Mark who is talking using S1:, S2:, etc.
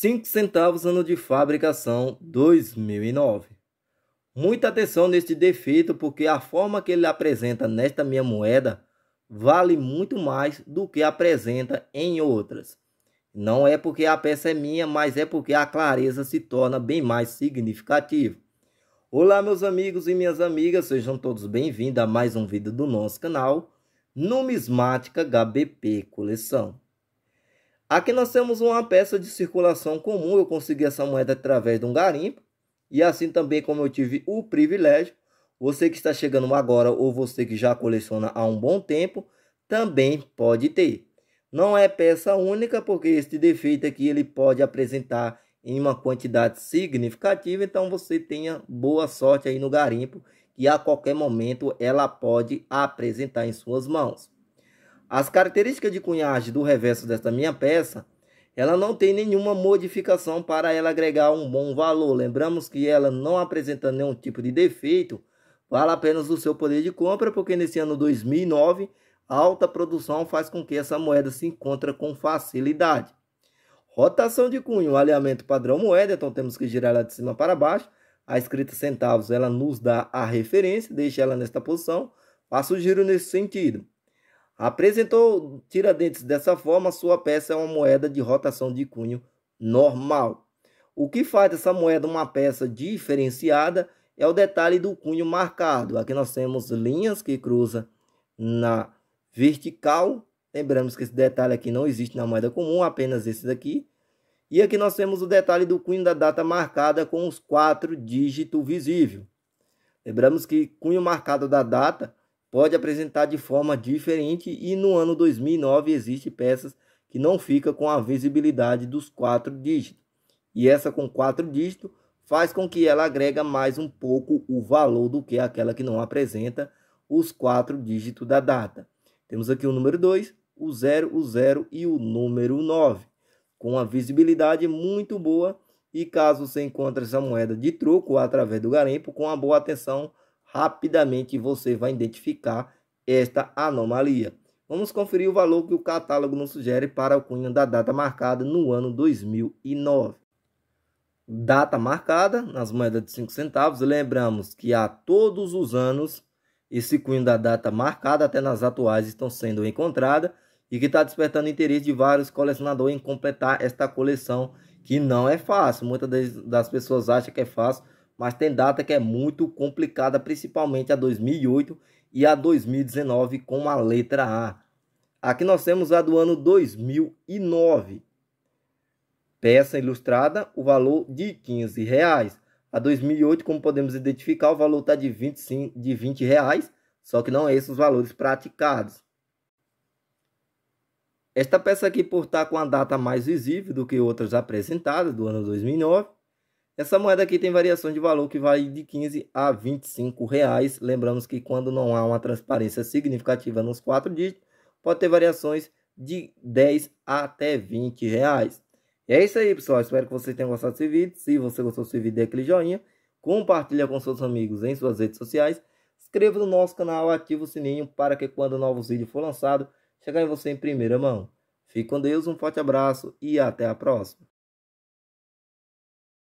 S1: 5 centavos ano de fabricação 2009. Muita atenção neste defeito, porque a forma que ele apresenta nesta minha moeda vale muito mais do que apresenta em outras. Não é porque a peça é minha, mas é porque a clareza se torna bem mais significativa. Olá meus amigos e minhas amigas, sejam todos bem-vindos a mais um vídeo do nosso canal Numismática HBP Coleção. Aqui nós temos uma peça de circulação comum, eu consegui essa moeda através de um garimpo. E assim também como eu tive o privilégio, você que está chegando agora ou você que já coleciona há um bom tempo, também pode ter. Não é peça única, porque este defeito aqui ele pode apresentar em uma quantidade significativa, então você tenha boa sorte aí no garimpo, que a qualquer momento ela pode apresentar em suas mãos. As características de cunhagem do reverso desta minha peça, ela não tem nenhuma modificação para ela agregar um bom valor. Lembramos que ela não apresenta nenhum tipo de defeito, Vale apenas o seu poder de compra, porque nesse ano 2009, a alta produção faz com que essa moeda se encontre com facilidade. Rotação de cunho, alinhamento padrão moeda, então temos que girar ela de cima para baixo. A escrita centavos, ela nos dá a referência, deixa ela nesta posição, faça o giro nesse sentido. Apresentou Tiradentes dessa forma, sua peça é uma moeda de rotação de cunho normal. O que faz essa moeda uma peça diferenciada é o detalhe do cunho marcado. Aqui nós temos linhas que cruzam na vertical. Lembramos que esse detalhe aqui não existe na moeda comum, apenas esse daqui. E aqui nós temos o detalhe do cunho da data marcada com os quatro dígitos visível. Lembramos que cunho marcado da data pode apresentar de forma diferente e no ano 2009 existe peças que não fica com a visibilidade dos quatro dígitos. E essa com quatro dígitos faz com que ela agrega mais um pouco o valor do que aquela que não apresenta os quatro dígitos da data. Temos aqui o número 2, o 0, o 0 e o número 9, com a visibilidade muito boa. E caso você encontre essa moeda de troco através do garimpo, com a boa atenção, rapidamente você vai identificar esta anomalia. Vamos conferir o valor que o catálogo nos sugere para o cunho da data marcada no ano 2009. Data marcada nas moedas de 5 centavos, lembramos que há todos os anos esse cunho da data marcada até nas atuais estão sendo encontrada e que está despertando interesse de vários colecionadores em completar esta coleção que não é fácil. Muitas das pessoas acham que é fácil, mas tem data que é muito complicada, principalmente a 2008 e a 2019 com a letra A. Aqui nós temos a do ano 2009. Peça ilustrada, o valor de 15 reais. A 2008, como podemos identificar, o valor está de 25, de 20 reais, só que não é esses os valores praticados. Esta peça aqui, por estar com a data mais visível do que outras apresentadas do ano 2009, essa moeda aqui tem variação de valor que vai de 15 a 25 reais. Lembramos que quando não há uma transparência significativa nos quatro dígitos, pode ter variações de 10 até 20 reais. E é isso aí, pessoal. Espero que vocês tenham gostado desse vídeo. Se você gostou desse vídeo, dê aquele joinha. Compartilha com seus amigos em suas redes sociais. Inscreva no nosso canal, ative o sininho para que quando novo vídeo for lançado, chegue em você em primeira mão. Fique com Deus, um forte abraço e até a próxima.